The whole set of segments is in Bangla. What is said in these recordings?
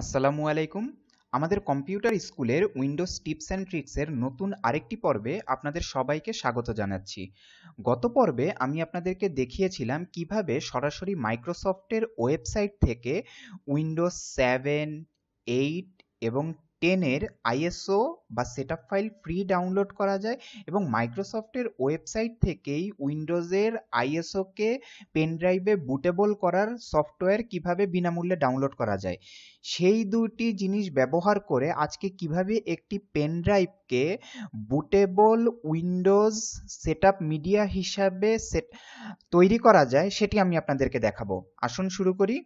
আসসালামু আলাইকুম আমাদের কম্পিউটার স্কুলের উইন্ডোজ টিপস অ্যান্ড ট্রিক্সের নতুন আরেকটি পর্বে আপনাদের সবাইকে স্বাগত জানাচ্ছি গত পর্বে আমি আপনাদেরকে দেখিয়েছিলাম কিভাবে সরাসরি মাইক্রোসফটের ওয়েবসাইট থেকে উইন্ডোজ সেভেন এইট এবং টেনের আইএসও বা সেট ফাইল ফ্রি ডাউনলোড করা যায় এবং মাইক্রোসফটের ওয়েবসাইট থেকেই উইন্ডোজের আইএসওকে পেনড্রাইভে বুটেবল করার সফটওয়্যার কিভাবে বিনামূল্যে ডাউনলোড করা যায় সেই দুটি জিনিস ব্যবহার করে আজকে কিভাবে একটি পেনড্রাইভকে বুটেবল উইন্ডোজ সেট মিডিয়া হিসাবে সেট তৈরি করা যায় সেটি আমি আপনাদেরকে দেখাবো আসুন শুরু করি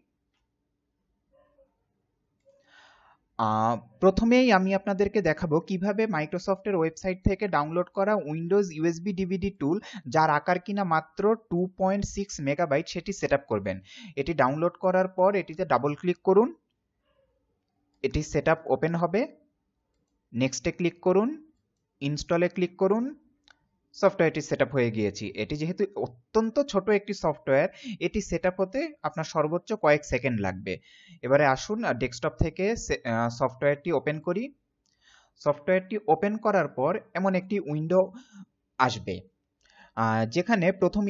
প্রথমেই আমি আপনাদেরকে দেখাবো কিভাবে মাইক্রোসফটের ওয়েবসাইট থেকে ডাউনলোড করা উইন্ডোজ ইউএসবি ডিভিডি টুল যার আকার কিনা মাত্র টু পয়েন্ট সিক্স মেগাবাইট সেটি সেট করবেন এটি ডাউনলোড করার পর এটিতে ডাবল ক্লিক করুন এটি সেট ওপেন হবে নেক্সটে ক্লিক করুন ইনস্টলে ক্লিক করুন সফটওয়্যারটি সেট হয়ে গিয়েছি এটি যেহেতু অত্যন্ত ছোট একটি সফটওয়্যার এটি সেট হতে আপনার সর্বোচ্চ কয়েক সেকেন্ড লাগবে এবারে আসুন ডেস্কটপ থেকে সফটওয়্যারটি ওপেন করি সফটওয়্যারটি ওপেন করার পর এমন একটি উইন্ডো আসবে যেখানে প্রথম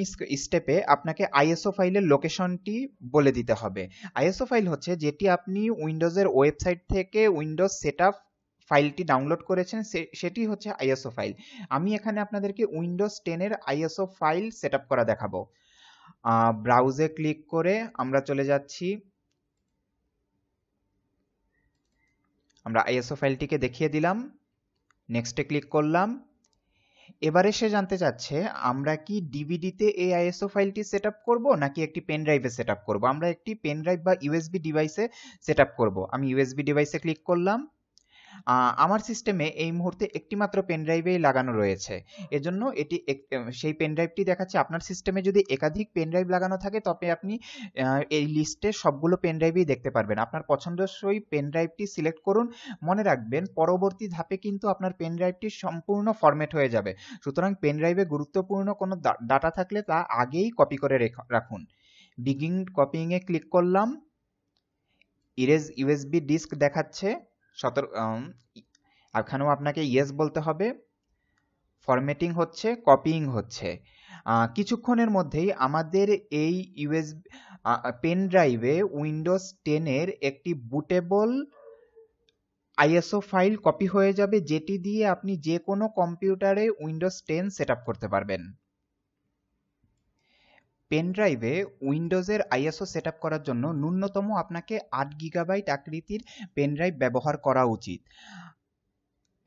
স্টেপে আপনাকে আইএসও ফাইলের লোকেশনটি বলে দিতে হবে আইএসও ফাইল হচ্ছে যেটি আপনি উইন্ডোজের ওয়েবসাইট থেকে উইন্ডোজ সেট ফাইলটি ডাউনলোড করেছেন সেটি হচ্ছে আইএসও ফাইল আমি এখানে আপনাদেরকে উইন্ডোজ টেনের আইএসও ফাইল সেট করা দেখাবো ব্রাউজে ক্লিক করে আমরা চলে যাচ্ছি আমরা আইএসও ফাইলটিকে দেখিয়ে দিলাম নেক্সটে ক্লিক করলাম এবারে সে জানতে চাচ্ছে আমরা কি ডিভিডিতে এই আইএসও ফাইলটি সেট আপ করবো নাকি একটি পেন ড্রাইভে সেট আপ করবো আমরা একটি পেন ড্রাইভ বা ইউএসবি ডিভাইসে সেট আপ করবো আমি ইউএসবি ডিভাইসে ক্লিক করলাম আমার সিস্টেমে এই মুহূর্তে একটি মাত্র পেন ড্রাইভেই লাগানো রয়েছে এজন্য এটি সেই পেন ড্রাইভটি দেখাচ্ছে আপনার সিস্টেমে যদি একাধিক পেন ড্রাইভ লাগানো থাকে তবে আপনি এই লিস্টে সবগুলো পেন ড্রাইভই দেখতে পারবেন আপনার পছন্দসই পেন ড্রাইভটি সিলেক্ট করুন মনে রাখবেন পরবর্তী ধাপে কিন্তু আপনার পেন ড্রাইভটি সম্পূর্ণ ফরম্যাট হয়ে যাবে সুতরাং পেন ড্রাইভে গুরুত্বপূর্ণ কোনো ডাটা থাকলে তা আগেই কপি করে রাখুন বিগিন কপিংয়ে ক্লিক করলাম ইরেজ ইউএসবি ডিস্ক দেখাচ্ছে সতর্ক এখানেও আপনাকে ইয়েস বলতে হবে ফরম্যাটিং হচ্ছে কপিং হচ্ছে কিছুক্ষণের মধ্যেই আমাদের এই ইউএস পেন ড্রাইভে উইন্ডোজ টেনের একটি বুটেবল আইএসও ফাইল কপি হয়ে যাবে যেটি দিয়ে আপনি যে কোনো কম্পিউটারে উইন্ডোজ টেন সেট করতে পারবেন পেনড্রাইভে উইন্ডোজের আইএসও সেট করার জন্য ন্যূনতম আপনাকে আট গিগাবাইট আকৃতির পেনড্রাইভ ব্যবহার করা উচিত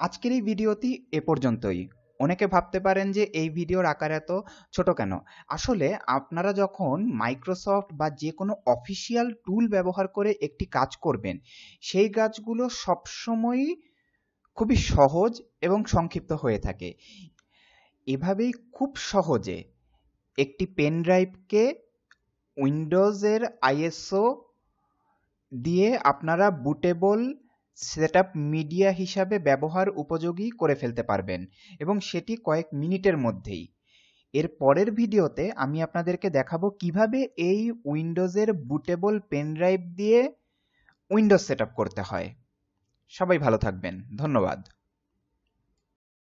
আজকের এই ভিডিওটি এ পর্যন্তই অনেকে ভাবতে পারেন যে এই ভিডিওর আকার এত ছোট কেন আসলে আপনারা যখন মাইক্রোসফট বা যে কোনো অফিসিয়াল টুল ব্যবহার করে একটি কাজ করবেন সেই কাজগুলো সবসময়ই খুবই সহজ এবং সংক্ষিপ্ত হয়ে থাকে এভাবেই খুব সহজে একটি পেন ড্রাইভকে উইন্ডোজের আইএসও দিয়ে আপনারা বুটেবল সেটআপ মিডিয়া হিসাবে ব্যবহার উপযোগী করে ফেলতে পারবেন এবং সেটি কয়েক মিনিটের মধ্যেই এর পরের ভিডিওতে আমি আপনাদেরকে দেখাবো কিভাবে এই উইন্ডোজের বুটেবল পেন ড্রাইভ দিয়ে উইন্ডোজ সেট করতে হয় সবাই ভালো থাকবেন ধন্যবাদ